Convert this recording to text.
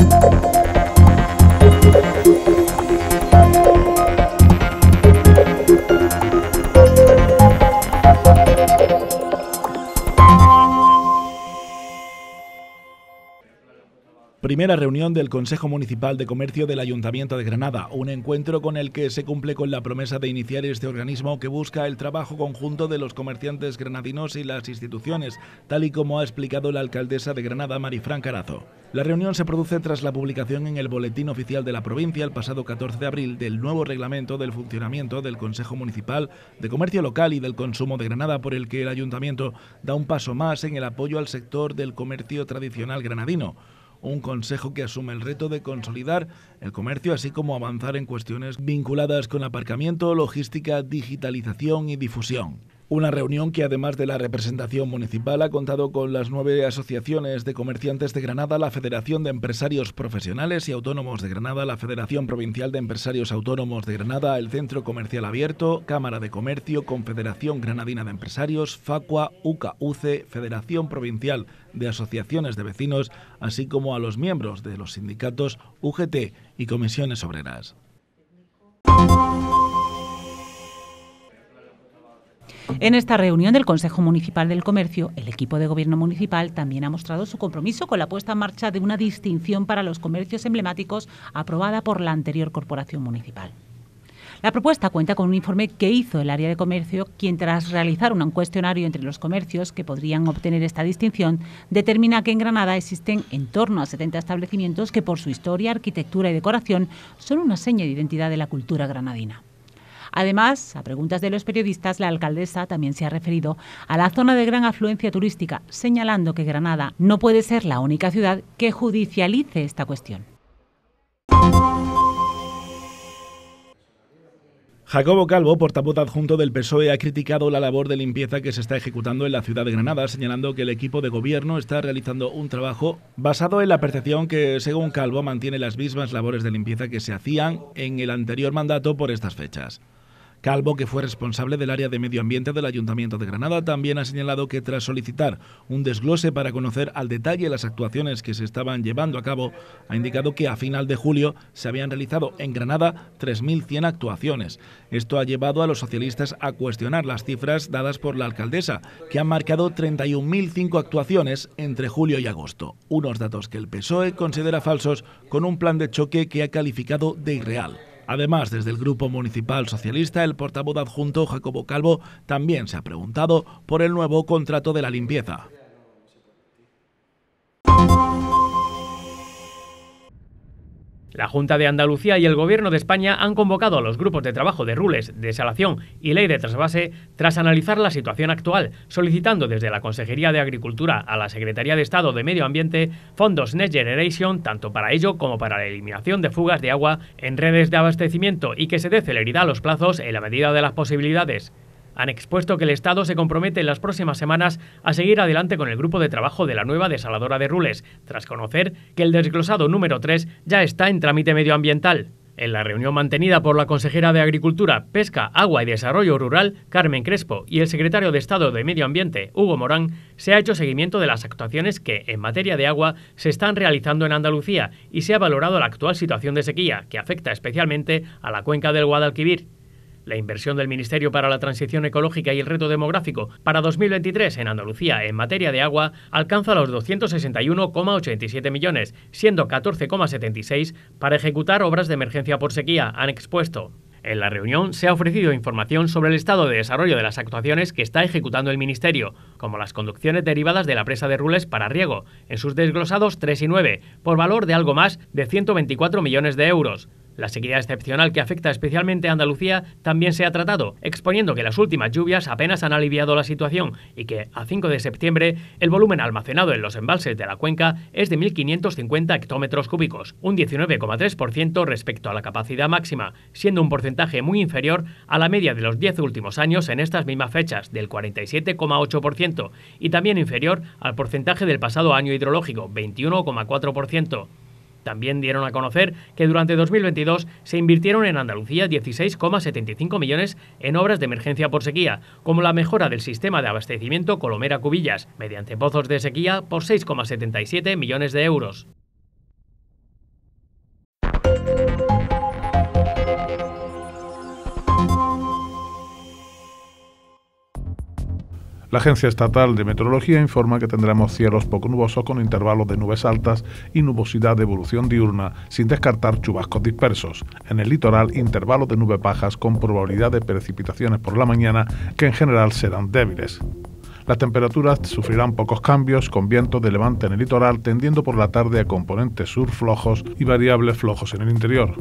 Thank you. Primera reunión del Consejo Municipal de Comercio del Ayuntamiento de Granada, un encuentro con el que se cumple con la promesa de iniciar este organismo que busca el trabajo conjunto de los comerciantes granadinos y las instituciones, tal y como ha explicado la alcaldesa de Granada, Marifran Carazo. La reunión se produce tras la publicación en el Boletín Oficial de la Provincia el pasado 14 de abril del nuevo reglamento del funcionamiento del Consejo Municipal de Comercio Local y del Consumo de Granada, por el que el Ayuntamiento da un paso más en el apoyo al sector del comercio tradicional granadino un consejo que asume el reto de consolidar el comercio, así como avanzar en cuestiones vinculadas con aparcamiento, logística, digitalización y difusión. Una reunión que, además de la representación municipal, ha contado con las nueve asociaciones de comerciantes de Granada, la Federación de Empresarios Profesionales y Autónomos de Granada, la Federación Provincial de Empresarios Autónomos de Granada, el Centro Comercial Abierto, Cámara de Comercio, Confederación Granadina de Empresarios, FACUA, UCA, Federación Provincial de Asociaciones de Vecinos, así como a los miembros de los sindicatos UGT y comisiones obreras. En esta reunión del Consejo Municipal del Comercio, el equipo de gobierno municipal también ha mostrado su compromiso con la puesta en marcha de una distinción para los comercios emblemáticos aprobada por la anterior corporación municipal. La propuesta cuenta con un informe que hizo el área de comercio, quien tras realizar un cuestionario entre los comercios que podrían obtener esta distinción, determina que en Granada existen en torno a 70 establecimientos que por su historia, arquitectura y decoración son una seña de identidad de la cultura granadina. Además, a preguntas de los periodistas, la alcaldesa también se ha referido a la zona de gran afluencia turística, señalando que Granada no puede ser la única ciudad que judicialice esta cuestión. Jacobo Calvo, portavoz adjunto del PSOE, ha criticado la labor de limpieza que se está ejecutando en la ciudad de Granada, señalando que el equipo de gobierno está realizando un trabajo basado en la percepción que, según Calvo, mantiene las mismas labores de limpieza que se hacían en el anterior mandato por estas fechas. Calvo, que fue responsable del área de medio ambiente del Ayuntamiento de Granada, también ha señalado que tras solicitar un desglose para conocer al detalle las actuaciones que se estaban llevando a cabo, ha indicado que a final de julio se habían realizado en Granada 3.100 actuaciones. Esto ha llevado a los socialistas a cuestionar las cifras dadas por la alcaldesa, que han marcado 31.005 actuaciones entre julio y agosto, unos datos que el PSOE considera falsos con un plan de choque que ha calificado de irreal. Además, desde el Grupo Municipal Socialista, el portavoz adjunto Jacobo Calvo también se ha preguntado por el nuevo contrato de la limpieza. La Junta de Andalucía y el Gobierno de España han convocado a los grupos de trabajo de Rules, Desalación y Ley de Trasvase tras analizar la situación actual, solicitando desde la Consejería de Agricultura a la Secretaría de Estado de Medio Ambiente fondos Next Generation tanto para ello como para la eliminación de fugas de agua en redes de abastecimiento y que se dé celeridad a los plazos en la medida de las posibilidades han expuesto que el Estado se compromete en las próximas semanas a seguir adelante con el grupo de trabajo de la nueva desaladora de Rules, tras conocer que el desglosado número 3 ya está en trámite medioambiental. En la reunión mantenida por la consejera de Agricultura, Pesca, Agua y Desarrollo Rural, Carmen Crespo, y el secretario de Estado de Medio Ambiente, Hugo Morán, se ha hecho seguimiento de las actuaciones que, en materia de agua, se están realizando en Andalucía y se ha valorado la actual situación de sequía, que afecta especialmente a la cuenca del Guadalquivir. La inversión del Ministerio para la Transición Ecológica y el Reto Demográfico para 2023 en Andalucía en materia de agua alcanza los 261,87 millones, siendo 14,76 para ejecutar obras de emergencia por sequía, han expuesto. En la reunión se ha ofrecido información sobre el estado de desarrollo de las actuaciones que está ejecutando el Ministerio, como las conducciones derivadas de la presa de Rules para riego, en sus desglosados 3 y 9, por valor de algo más de 124 millones de euros. La sequía excepcional que afecta especialmente a Andalucía también se ha tratado, exponiendo que las últimas lluvias apenas han aliviado la situación y que, a 5 de septiembre, el volumen almacenado en los embalses de la cuenca es de 1.550 hectómetros cúbicos, un 19,3% respecto a la capacidad máxima, siendo un porcentaje muy inferior a la media de los 10 últimos años en estas mismas fechas, del 47,8%, y también inferior al porcentaje del pasado año hidrológico, 21,4%. También dieron a conocer que durante 2022 se invirtieron en Andalucía 16,75 millones en obras de emergencia por sequía, como la mejora del sistema de abastecimiento Colomera-Cubillas, mediante pozos de sequía por 6,77 millones de euros. La Agencia Estatal de Meteorología informa que tendremos cielos poco nubosos con intervalos de nubes altas y nubosidad de evolución diurna, sin descartar chubascos dispersos. En el litoral, intervalos de nube bajas con probabilidad de precipitaciones por la mañana, que en general serán débiles. Las temperaturas sufrirán pocos cambios, con vientos de levante en el litoral, tendiendo por la tarde a componentes sur flojos y variables flojos en el interior.